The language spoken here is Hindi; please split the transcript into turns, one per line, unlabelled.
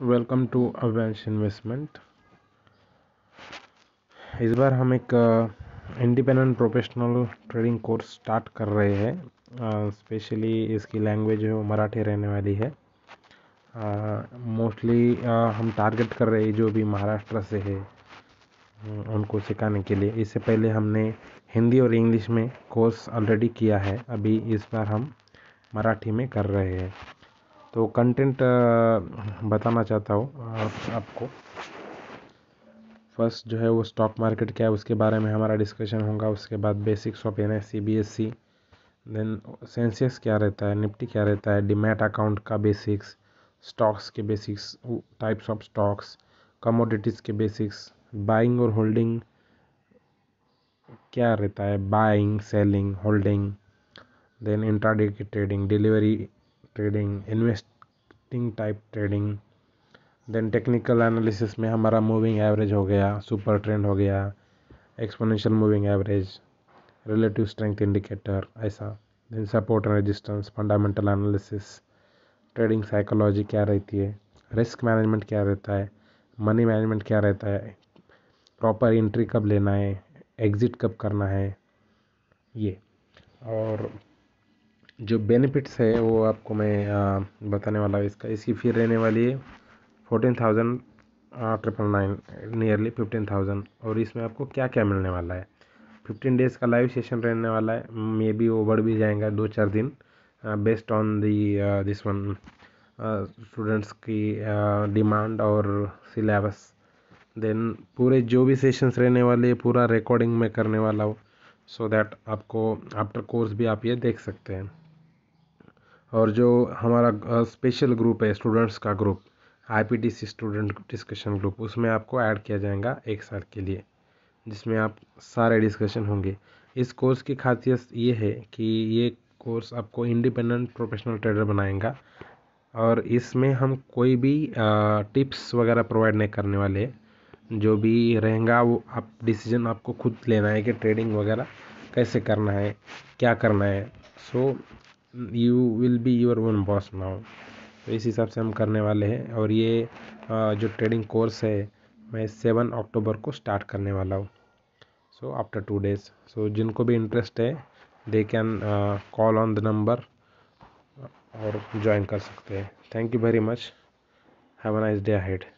वेलकम टू अवेंश इन्वेस्टमेंट इस बार हम एक independent professional trading course start कर रहे हैं स्पेशली uh, इसकी लैंग्वेज है वो मराठी रहने वाली है मोस्टली uh, uh, हम टारगेट कर रहे हैं जो भी महाराष्ट्र से है उनको सिखाने के लिए इससे पहले हमने हिंदी और इंग्लिश में कोर्स ऑलरेडी किया है अभी इस बार हम मराठी में कर रहे हैं तो कंटेंट बताना चाहता हूँ आप, आपको फर्स्ट जो है वो स्टॉक मार्केट क्या है उसके बारे में हमारा डिस्कशन होगा उसके बाद basics of N S C B S C then sensex क्या रहता है निफ्टी क्या रहता है डिमेट अकाउंट का बेसिक्स स्टॉक्स के basics types of stocks commodities के बेसिक्स बाइंग और होल्डिंग क्या रहता है buying selling holding then intraday की trading delivery trading investing type trading then technical analysis में हमारा मूविंग एवरेज हो गया सुपर ट्रेंड हो गया exponential moving average relative strength indicator ऐसा then support and resistance fundamental analysis trading psychology क्या रहती है रिस्क मैनेजमेंट क्या रहता है मनी मैनेजमेंट क्या रहता है प्रॉपर एंट्री कब लेना है एग्ज़िट कब करना है ये और जो बेनिफिट्स है वो आपको मैं बताने वाला हूँ इसका इसकी फ़ी रहने वाली है fourteen thousand triple nine nearly fifteen thousand और इसमें आपको क्या क्या मिलने वाला है फिफ्टीन डेज़ का लाइव सेशन रहने वाला है मे बी वो बढ़ भी जाएगा दो चार दिन based on the this one students की डिमांड और सिलेबस देन पूरे जो भी सेशंस रहने वाले पूरा रिकॉर्डिंग में करने वाला हो सो दैट आपको आफ्टर कोर्स भी आप ये देख सकते हैं और जो हमारा स्पेशल ग्रुप है स्टूडेंट्स का group I student discussion group उसमें आपको ऐड किया जाएगा एक साल के लिए जिसमें आप सारे डिस्कशन होंगे इस कोर्स की खासियत ये है कि ये कोर्स आपको इंडिपेंडेंट प्रोफेशनल ट्रेडर बनाएगा और इसमें हम कोई भी आ, टिप्स वगैरह प्रोवाइड नहीं करने वाले जो भी रहेगा वो आप डिसीजन आपको खुद लेना है कि ट्रेडिंग वगैरह कैसे करना है क्या करना है so you will be your own boss now तो इस हिसाब से हम करने वाले हैं और ये जो ट्रेडिंग कोर्स है मैं सेवन अक्टूबर को स्टार्ट करने वाला हूँ so after two days so जिनको भी इंटरेस्ट है they can call on the number और ज्वाइन कर सकते हैं thank you very much have a nice day head